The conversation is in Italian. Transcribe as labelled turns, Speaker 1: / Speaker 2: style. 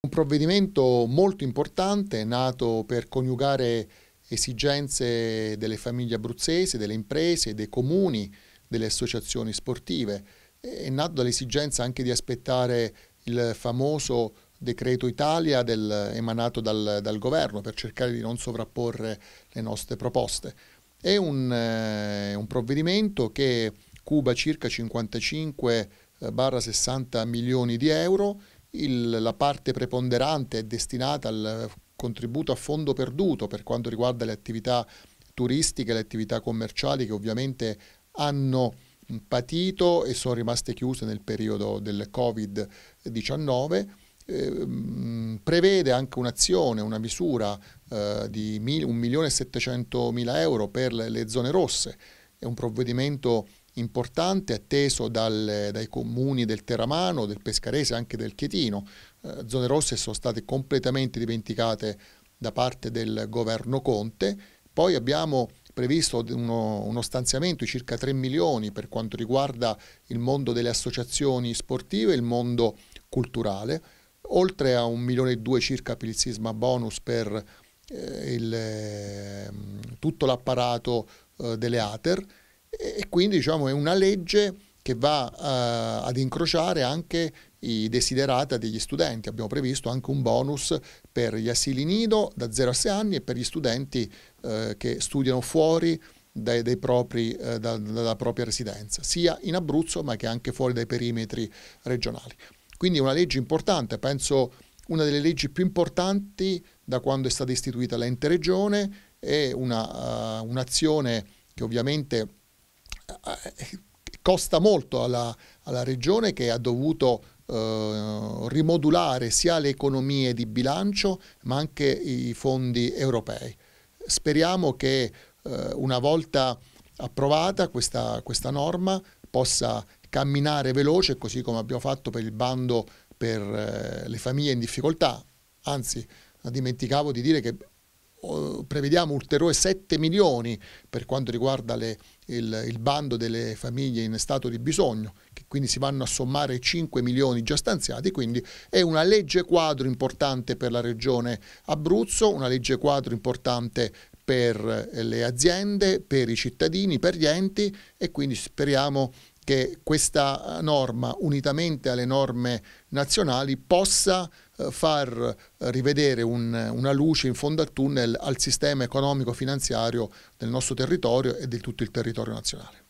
Speaker 1: Un provvedimento molto importante nato per coniugare esigenze delle famiglie abruzzesi, delle imprese, dei comuni, delle associazioni sportive. È nato dall'esigenza anche di aspettare il famoso decreto Italia del, emanato dal, dal, governo per cercare di non sovrapporre le nostre proposte. È un, eh, un provvedimento che cuba circa 55-60 eh, milioni di euro il, la parte preponderante è destinata al contributo a fondo perduto per quanto riguarda le attività turistiche, le attività commerciali che ovviamente hanno patito e sono rimaste chiuse nel periodo del Covid-19. Eh, prevede anche un'azione, una misura eh, di 1.700.000 euro per le, le zone rosse. È un provvedimento importante atteso dal, dai comuni del Teramano, del Pescarese e anche del Chietino. Eh, zone rosse sono state completamente dimenticate da parte del governo Conte. Poi abbiamo previsto uno, uno, stanziamento di circa 3 milioni per quanto riguarda il mondo delle associazioni sportive e il mondo culturale, oltre a 1 milione e 2 circa per il sisma bonus per eh, il, ehm, tutto l'apparato eh, delle ATER e quindi diciamo, è una legge che va eh, ad incrociare anche i desiderata degli studenti. Abbiamo previsto anche un bonus per gli asili nido da 0 a 6 anni e per gli studenti eh, che studiano fuori dai, dai propri, eh, da, dalla propria residenza, sia in Abruzzo ma che anche fuori dai perimetri regionali. Quindi è una legge importante, penso una delle leggi più importanti da quando è stata istituita l'ente regione, è eh, un'azione uh, un che ovviamente eh, costa molto alla, alla regione che ha dovuto eh, rimodulare sia le economie di bilancio ma anche i fondi europei. Speriamo che eh, una volta approvata questa, questa norma possa camminare veloce, così come abbiamo fatto per il bando per eh, le famiglie in difficoltà. Anzi, dimenticavo di dire che prevediamo ulteriori 7 milioni per quanto riguarda le, il, il, bando delle famiglie in stato di bisogno, che quindi si vanno a sommare 5 milioni già stanziati, quindi è una legge quadro importante per la regione Abruzzo, una legge quadro importante per eh, le aziende, per i cittadini, per gli enti e quindi speriamo che questa norma, unitamente alle norme nazionali, possa eh, far eh, rivedere un, una luce in fondo al tunnel al sistema economico-finanziario del nostro territorio e di tutto il territorio nazionale.